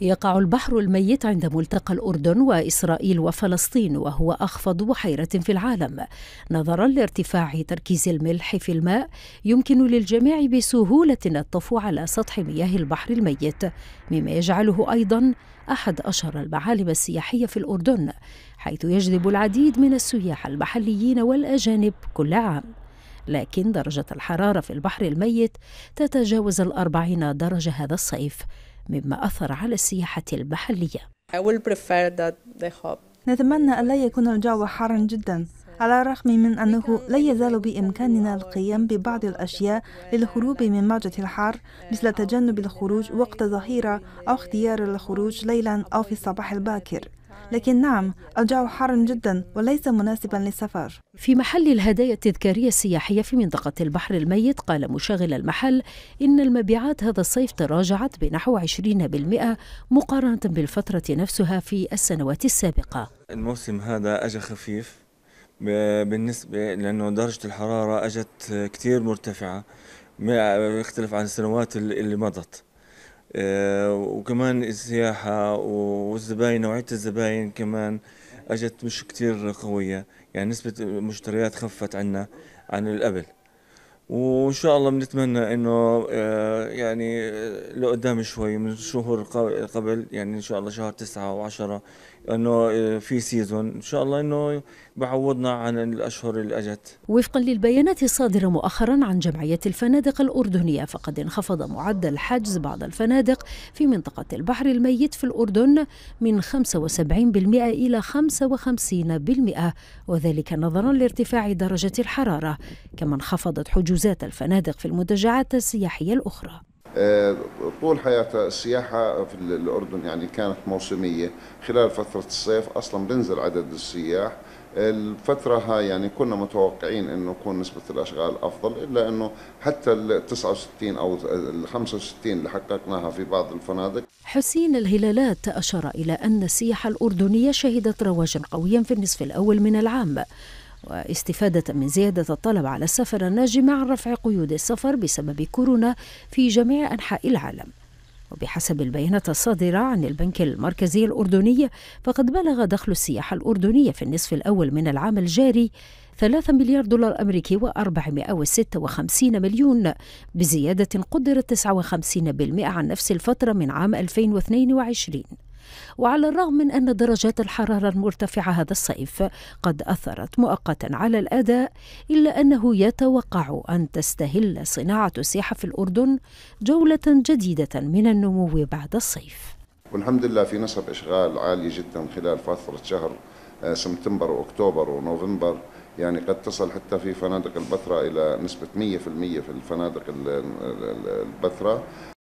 يقع البحر الميت عند ملتقى الأردن وإسرائيل وفلسطين وهو أخفض بحيرة في العالم نظرا لارتفاع تركيز الملح في الماء يمكن للجميع بسهولة الطفو على سطح مياه البحر الميت مما يجعله أيضا أحد أشهر المعالم السياحية في الأردن حيث يجذب العديد من السياح المحليين والأجانب كل عام لكن درجة الحرارة في البحر الميت تتجاوز الأربعين درجة هذا الصيف مما أثر على السياحة المحلية نتمنى أن لا يكون الجو حارا جدا على الرغم من أنه لا يزال بإمكاننا القيام ببعض الأشياء للهروب من موجة الحر مثل تجنب الخروج وقت ظهيرة أو اختيار الخروج ليلا أو في الصباح الباكر لكن نعم الجو حار جدا وليس مناسبا للسفر في محل الهدايا التذكارية السياحية في منطقة البحر الميت قال مشغل المحل إن المبيعات هذا الصيف تراجعت بنحو 20% مقارنة بالفترة نفسها في السنوات السابقة الموسم هذا أجا خفيف بالنسبة لأنه درجة الحرارة أجت كتير مرتفعة يختلف عن السنوات اللي مضت آه، وكمان السياحة والزباين نوعية الزباين كمان اجت مش كتير قوية يعني نسبة المشتريات خفت عنا عن القبل وان شاء الله بنتمنى انه آه، يعني لقدام شوي من شهور قبل يعني ان شاء الله شهر تسعة وعشرة انه آه، في سيزون ان شاء الله انه بعوضنا عن الاشهر اللي اجت وفقا للبيانات الصادره مؤخرا عن جمعيه الفنادق الاردنيه فقد انخفض معدل حجز بعض الفنادق في منطقه البحر الميت في الاردن من 75% الى 55% وذلك نظرا لارتفاع درجه الحراره كما انخفضت حجوزات الفنادق في المنتجعات السياحيه الاخرى آه، طول حياتها السياحة في الأردن يعني كانت موسمية خلال فترة الصيف أصلا بنزل عدد السياح الفترة هاي يعني كنا متوقعين انه يكون نسبة الاشغال افضل الا انه حتى ال 69 او ال 65 اللي حققناها في بعض الفنادق حسين الهلالات اشار الى ان السياحة الاردنية شهدت رواجا قويا في النصف الاول من العام واستفادة من زيادة الطلب على السفر الناجم عن رفع قيود السفر بسبب كورونا في جميع أنحاء العالم وبحسب البيانات الصادرة عن البنك المركزي الأردني فقد بلغ دخل السياحة الأردنية في النصف الأول من العام الجاري 3 مليار دولار أمريكي و456 مليون بزيادة قدرت 59% عن نفس الفترة من عام 2022 وعلى الرغم من أن درجات الحرارة المرتفعة هذا الصيف قد أثرت مؤقتا على الأداء إلا أنه يتوقع أن تستهل صناعة السياحة في الأردن جولة جديدة من النمو بعد الصيف والحمد لله في نسب إشغال عالية جدا خلال فترة شهر آه، سبتمبر وأكتوبر ونوفمبر يعني قد تصل حتى في فنادق البتراء إلى نسبة 100% في الفنادق البتراء